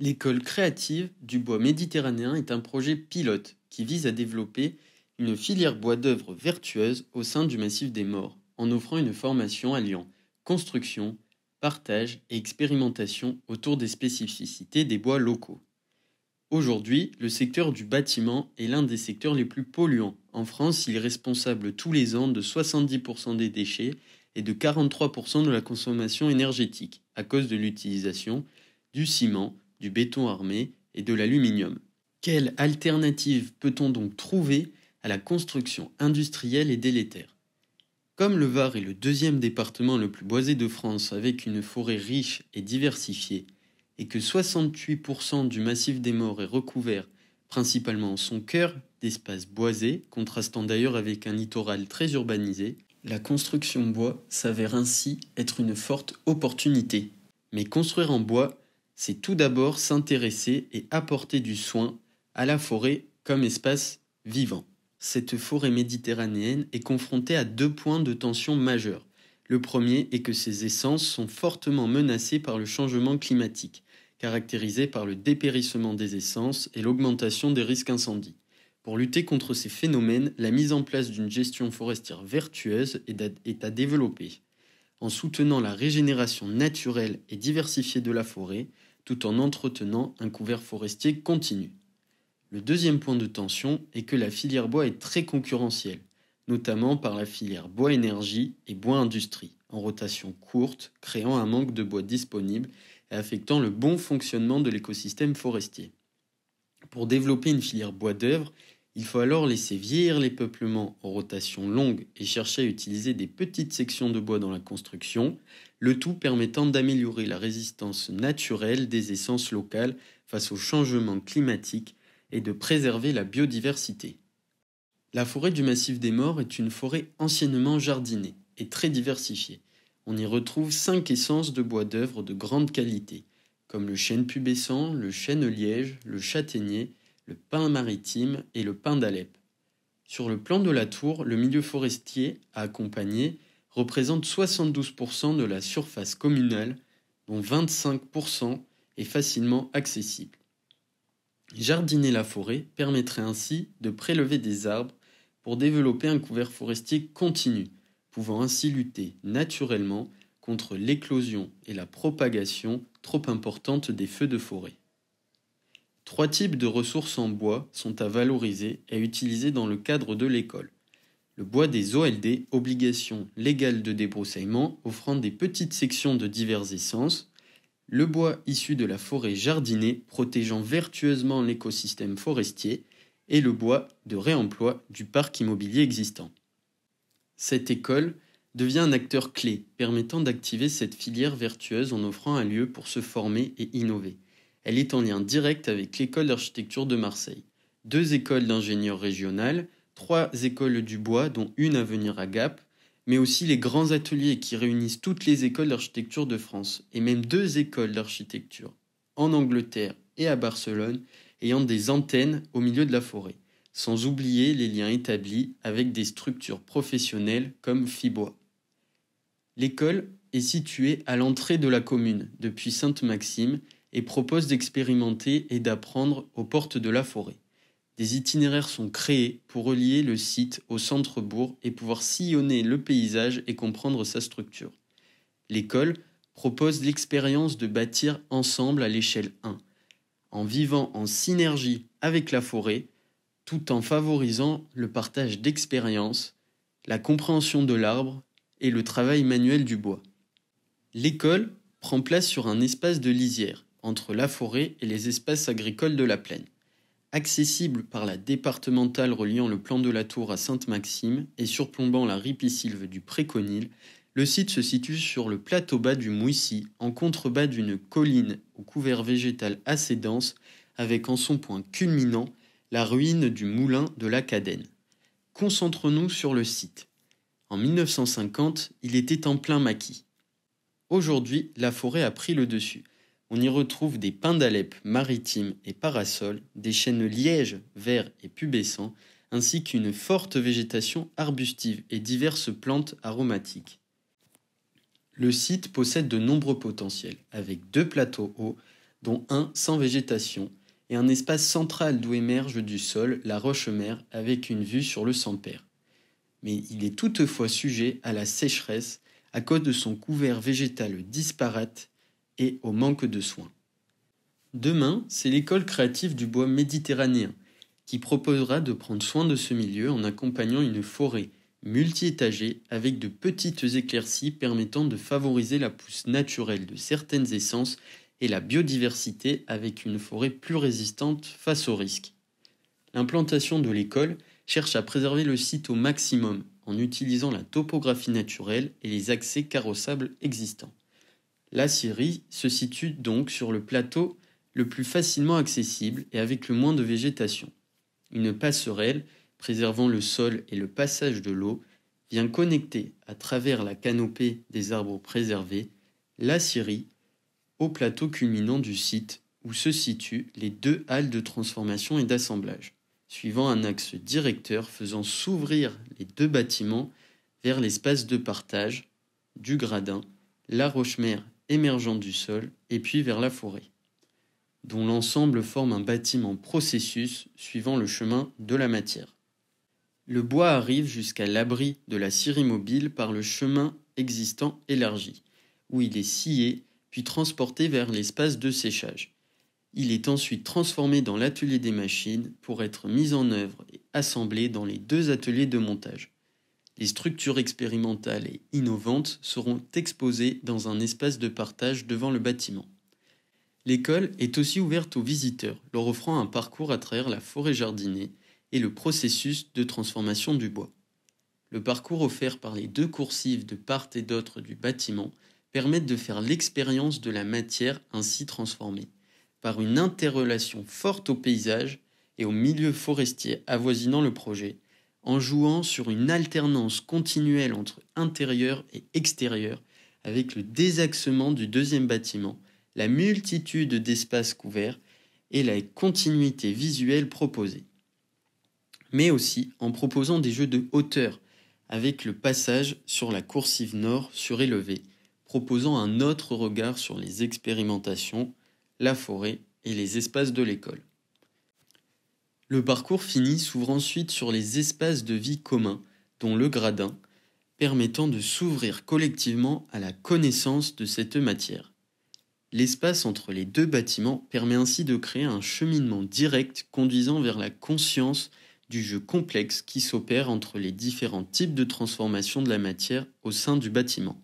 L'école créative du bois méditerranéen est un projet pilote qui vise à développer une filière bois d'œuvre vertueuse au sein du massif des Morts, en offrant une formation alliant construction, partage et expérimentation autour des spécificités des bois locaux. Aujourd'hui, le secteur du bâtiment est l'un des secteurs les plus polluants. En France, il est responsable tous les ans de 70% des déchets et de 43% de la consommation énergétique à cause de l'utilisation du ciment, du béton armé et de l'aluminium. Quelle alternative peut-on donc trouver à la construction industrielle et délétère Comme le Var est le deuxième département le plus boisé de France avec une forêt riche et diversifiée, et que 68% du massif des morts est recouvert, principalement en son cœur, d'espaces boisés, contrastant d'ailleurs avec un littoral très urbanisé, la construction bois s'avère ainsi être une forte opportunité. Mais construire en bois c'est tout d'abord s'intéresser et apporter du soin à la forêt comme espace vivant. Cette forêt méditerranéenne est confrontée à deux points de tension majeurs. Le premier est que ses essences sont fortement menacées par le changement climatique, caractérisé par le dépérissement des essences et l'augmentation des risques incendies. Pour lutter contre ces phénomènes, la mise en place d'une gestion forestière vertueuse est à développer en soutenant la régénération naturelle et diversifiée de la forêt, tout en entretenant un couvert forestier continu. Le deuxième point de tension est que la filière bois est très concurrentielle, notamment par la filière bois énergie et bois industrie, en rotation courte, créant un manque de bois disponible et affectant le bon fonctionnement de l'écosystème forestier. Pour développer une filière bois d'œuvre, il faut alors laisser vieillir les peuplements en rotation longue et chercher à utiliser des petites sections de bois dans la construction, le tout permettant d'améliorer la résistance naturelle des essences locales face au changement climatique et de préserver la biodiversité. La forêt du massif des Morts est une forêt anciennement jardinée et très diversifiée. On y retrouve cinq essences de bois d'œuvre de grande qualité, comme le chêne pubescent, le chêne liège, le châtaignier, le pin maritime et le pin d'Alep. Sur le plan de la tour, le milieu forestier à accompagner représente 72% de la surface communale, dont 25% est facilement accessible. Jardiner la forêt permettrait ainsi de prélever des arbres pour développer un couvert forestier continu, pouvant ainsi lutter naturellement contre l'éclosion et la propagation trop importante des feux de forêt. Trois types de ressources en bois sont à valoriser et utiliser dans le cadre de l'école. Le bois des OLD, obligation légale de débroussaillement, offrant des petites sections de diverses essences. Le bois issu de la forêt jardinée, protégeant vertueusement l'écosystème forestier. Et le bois de réemploi du parc immobilier existant. Cette école devient un acteur clé permettant d'activer cette filière vertueuse en offrant un lieu pour se former et innover. Elle est en lien direct avec l'école d'architecture de Marseille. Deux écoles d'ingénieurs régionales, trois écoles du bois, dont une à venir à Gap, mais aussi les grands ateliers qui réunissent toutes les écoles d'architecture de France, et même deux écoles d'architecture, en Angleterre et à Barcelone, ayant des antennes au milieu de la forêt, sans oublier les liens établis avec des structures professionnelles comme Fibois. L'école est située à l'entrée de la commune, depuis Sainte-Maxime, et propose d'expérimenter et d'apprendre aux portes de la forêt. Des itinéraires sont créés pour relier le site au centre-bourg et pouvoir sillonner le paysage et comprendre sa structure. L'école propose l'expérience de bâtir ensemble à l'échelle 1, en vivant en synergie avec la forêt, tout en favorisant le partage d'expériences, la compréhension de l'arbre et le travail manuel du bois. L'école prend place sur un espace de lisière, entre la forêt et les espaces agricoles de la plaine. Accessible par la départementale reliant le plan de la Tour à Sainte-Maxime et surplombant la ripisylve du Préconil, le site se situe sur le plateau bas du Mouissy, en contrebas d'une colline au couvert végétal assez dense, avec en son point culminant la ruine du moulin de la Cadenne. Concentrons-nous sur le site. En 1950, il était en plein maquis. Aujourd'hui, la forêt a pris le dessus on y retrouve des pins d'Alep maritimes et parasols, des chênes lièges, verts et pubescents, ainsi qu'une forte végétation arbustive et diverses plantes aromatiques. Le site possède de nombreux potentiels, avec deux plateaux hauts, dont un sans végétation, et un espace central d'où émerge du sol la roche mer avec une vue sur le Sampère. Mais il est toutefois sujet à la sécheresse à cause de son couvert végétal disparate et au manque de soins. Demain, c'est l'école créative du bois méditerranéen qui proposera de prendre soin de ce milieu en accompagnant une forêt multi-étagée avec de petites éclaircies permettant de favoriser la pousse naturelle de certaines essences et la biodiversité avec une forêt plus résistante face aux risques. L'implantation de l'école cherche à préserver le site au maximum en utilisant la topographie naturelle et les accès carrossables existants. La Syrie se situe donc sur le plateau le plus facilement accessible et avec le moins de végétation. Une passerelle, préservant le sol et le passage de l'eau, vient connecter à travers la canopée des arbres préservés la Syrie au plateau culminant du site où se situent les deux halles de transformation et d'assemblage, suivant un axe directeur faisant s'ouvrir les deux bâtiments vers l'espace de partage du gradin, la roche Émergent du sol et puis vers la forêt, dont l'ensemble forme un bâtiment processus suivant le chemin de la matière. Le bois arrive jusqu'à l'abri de la scierie mobile par le chemin existant élargi, où il est scié puis transporté vers l'espace de séchage. Il est ensuite transformé dans l'atelier des machines pour être mis en œuvre et assemblé dans les deux ateliers de montage. Les structures expérimentales et innovantes seront exposées dans un espace de partage devant le bâtiment. L'école est aussi ouverte aux visiteurs, leur offrant un parcours à travers la forêt jardinée et le processus de transformation du bois. Le parcours offert par les deux coursives de part et d'autre du bâtiment permet de faire l'expérience de la matière ainsi transformée, par une interrelation forte au paysage et au milieu forestier avoisinant le projet, en jouant sur une alternance continuelle entre intérieur et extérieur, avec le désaxement du deuxième bâtiment, la multitude d'espaces couverts et la continuité visuelle proposée. Mais aussi en proposant des jeux de hauteur, avec le passage sur la coursive nord surélevée, proposant un autre regard sur les expérimentations, la forêt et les espaces de l'école. Le parcours fini s'ouvre ensuite sur les espaces de vie communs, dont le gradin, permettant de s'ouvrir collectivement à la connaissance de cette matière. L'espace entre les deux bâtiments permet ainsi de créer un cheminement direct conduisant vers la conscience du jeu complexe qui s'opère entre les différents types de transformation de la matière au sein du bâtiment.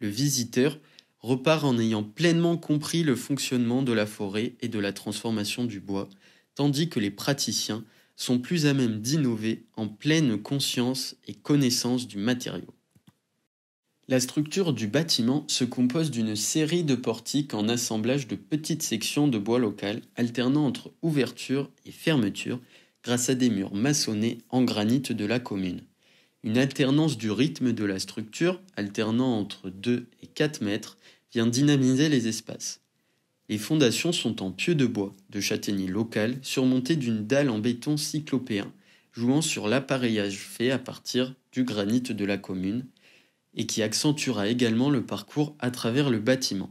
Le visiteur repart en ayant pleinement compris le fonctionnement de la forêt et de la transformation du bois, tandis que les praticiens sont plus à même d'innover en pleine conscience et connaissance du matériau. La structure du bâtiment se compose d'une série de portiques en assemblage de petites sections de bois local, alternant entre ouverture et fermeture grâce à des murs maçonnés en granit de la commune. Une alternance du rythme de la structure, alternant entre 2 et 4 mètres, vient dynamiser les espaces. Les fondations sont en pieux de bois, de châtaignier local, surmontés d'une dalle en béton cyclopéen, jouant sur l'appareillage fait à partir du granit de la commune, et qui accentuera également le parcours à travers le bâtiment.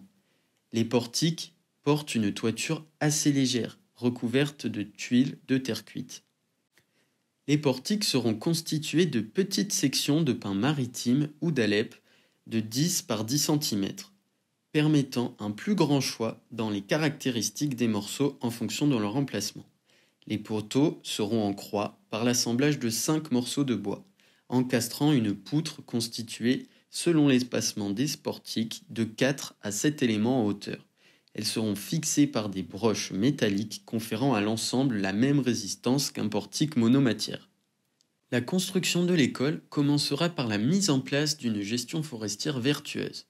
Les portiques portent une toiture assez légère, recouverte de tuiles de terre cuite. Les portiques seront constitués de petites sections de pin maritime ou d'Alep de 10 par 10 cm, permettant un plus grand choix dans les caractéristiques des morceaux en fonction de leur emplacement. Les poteaux seront en croix par l'assemblage de cinq morceaux de bois, encastrant une poutre constituée, selon l'espacement des sportiques, de 4 à 7 éléments en hauteur. Elles seront fixées par des broches métalliques conférant à l'ensemble la même résistance qu'un portique monomatière. La construction de l'école commencera par la mise en place d'une gestion forestière vertueuse.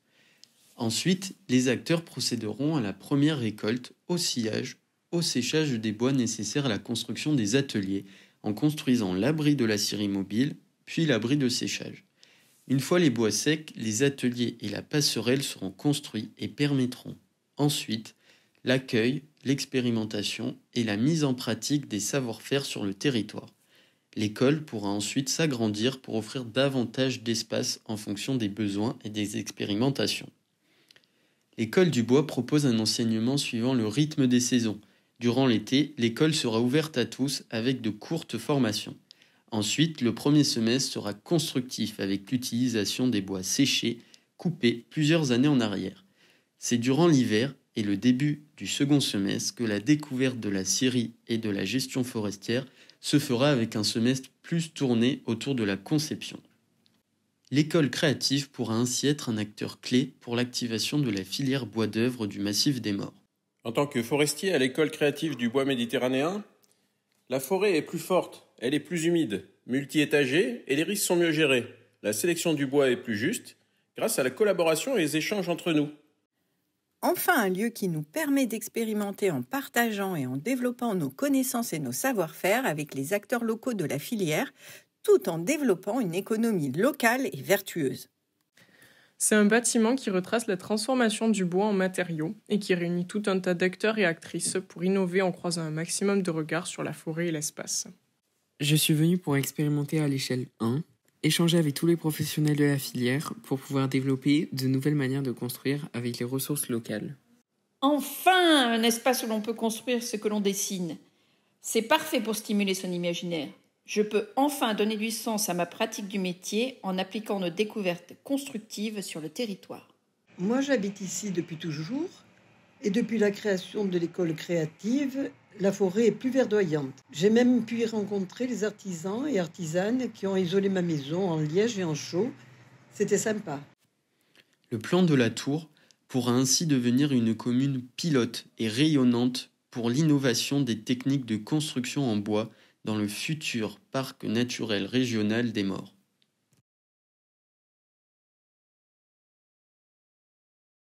Ensuite, les acteurs procéderont à la première récolte, au sillage, au séchage des bois nécessaires à la construction des ateliers, en construisant l'abri de la scierie mobile, puis l'abri de séchage. Une fois les bois secs, les ateliers et la passerelle seront construits et permettront ensuite l'accueil, l'expérimentation et la mise en pratique des savoir-faire sur le territoire. L'école pourra ensuite s'agrandir pour offrir davantage d'espace en fonction des besoins et des expérimentations. L'école du bois propose un enseignement suivant le rythme des saisons. Durant l'été, l'école sera ouverte à tous avec de courtes formations. Ensuite, le premier semestre sera constructif avec l'utilisation des bois séchés, coupés plusieurs années en arrière. C'est durant l'hiver et le début du second semestre que la découverte de la scierie et de la gestion forestière se fera avec un semestre plus tourné autour de la conception l'école créative pourra ainsi être un acteur clé pour l'activation de la filière bois d'œuvre du massif des Morts. En tant que forestier à l'école créative du bois méditerranéen, la forêt est plus forte, elle est plus humide, multi-étagée et les risques sont mieux gérés. La sélection du bois est plus juste grâce à la collaboration et les échanges entre nous. Enfin, un lieu qui nous permet d'expérimenter en partageant et en développant nos connaissances et nos savoir-faire avec les acteurs locaux de la filière, tout en développant une économie locale et vertueuse. C'est un bâtiment qui retrace la transformation du bois en matériaux et qui réunit tout un tas d'acteurs et actrices pour innover en croisant un maximum de regards sur la forêt et l'espace. Je suis venu pour expérimenter à l'échelle 1, échanger avec tous les professionnels de la filière pour pouvoir développer de nouvelles manières de construire avec les ressources locales. Enfin, un espace où l'on peut construire ce que l'on dessine. C'est parfait pour stimuler son imaginaire. Je peux enfin donner du sens à ma pratique du métier en appliquant nos découvertes constructives sur le territoire. Moi, j'habite ici depuis toujours et depuis la création de l'école créative, la forêt est plus verdoyante. J'ai même pu y rencontrer les artisans et artisanes qui ont isolé ma maison en liège et en chaux. C'était sympa. Le plan de la tour pourra ainsi devenir une commune pilote et rayonnante pour l'innovation des techniques de construction en bois dans le futur parc naturel régional des morts.